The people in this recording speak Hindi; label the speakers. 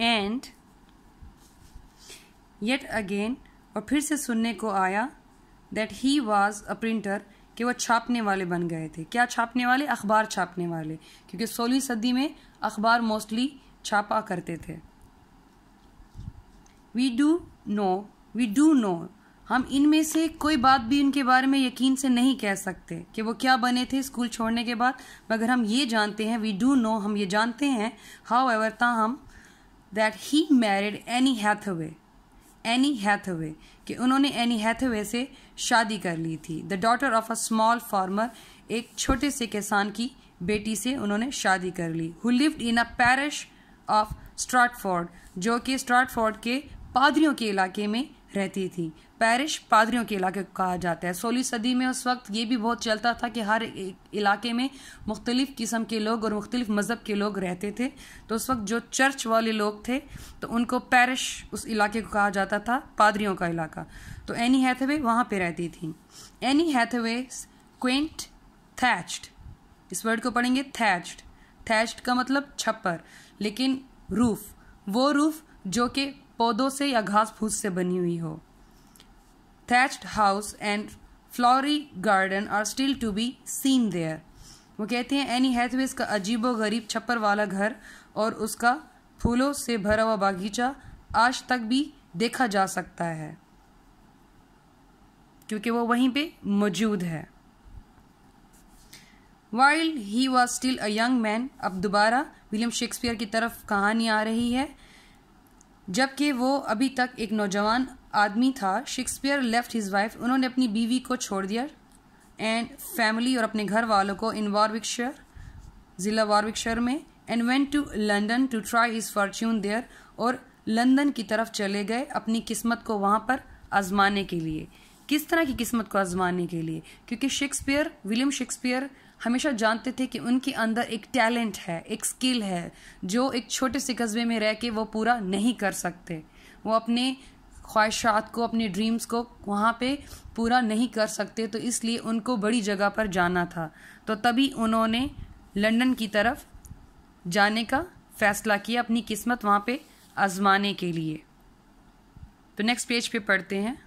Speaker 1: एंड येट अगेन और फिर से सुनने को आया that he was a printer कि वह छापने वाले बन गए थे क्या छापने वाले अखबार छापने वाले क्योंकि सोलहवीं सदी में अखबार मोस्टली छापा करते थे we do know we do know हम इनमें से कोई बात भी इनके बारे में यकीन से नहीं कह सकते कि वो क्या बने थे स्कूल छोड़ने के बाद मगर हम ये जानते हैं वी डू नो हम ये जानते हैं हाउ एवर ता हम that he married Anne Hathaway Anne Hathaway कि उन्होंने एनी हैथवे से शादी कर ली थी the daughter of a small farmer एक छोटे से किसान की बेटी से उन्होंने शादी कर ली who lived in a parish of Stratford जो कि स्ट्राटफोर्ड के पादरियों के इलाके में रहती थी पैरिश पादरियों के इलाके को कहा जाता है सोलह सदी में उस वक्त ये भी बहुत चलता था कि हर इलाके में मुख्तलिफ़ किस्म के लोग और मुख्तलिफ मज़हब के लोग रहते थे तो उस वक्त जो चर्च वाले लोग थे तो उनको पैरिश उस इलाके को कहा जाता था पादरियों का इलाका तो एनी हैथवे वहाँ पर रहती थी एनी हैथवे क्वेंट थैच्ड इस वर्ड को पढ़ेंगे थैच्ड थैच्ड का मतलब छप्पर लेकिन रूफ वो रूफ जो कि पौधों से या घास फूस से बनी हुई हो thatched house and flowery garden are still to be seen there वो कहते हैं एनी हैथवेज का अजीब गरीब छप्पर वाला घर और उसका फूलों से भरा हुआ बागीचा आज तक भी देखा जा सकता है क्योंकि वो वहीं पे मौजूद है while he was still a young man अब दोबारा विलियम शेक्सपियर की तरफ कहानी आ रही है जबकि वो अभी तक एक नौजवान आदमी था शेक्सपियर लेफ्ट हिज वाइफ उन्होंने अपनी बीवी को छोड़ दिया एंड फैमिली और अपने घर वालों को इन वारविकशर ज़िला वारविकशर में and went to London to try his fortune there और लंदन की तरफ चले गए अपनी किस्मत को वहाँ पर आजमाने के लिए किस तरह की किस्मत को आजमाने के लिए क्योंकि शेक्सपियर विलियम शेक्सपियर हमेशा जानते थे कि उनके अंदर एक टैलेंट है एक स्किल है जो एक छोटे से कस्बे में रह के वो पूरा नहीं कर सकते वो अपने ख्वाहिशात को अपने ड्रीम्स को वहाँ पे पूरा नहीं कर सकते तो इसलिए उनको बड़ी जगह पर जाना था तो तभी उन्होंने लंदन की तरफ जाने का फ़ैसला किया अपनी किस्मत वहाँ पे आजमाने के लिए तो नेक्स्ट पेज पे पढ़ते हैं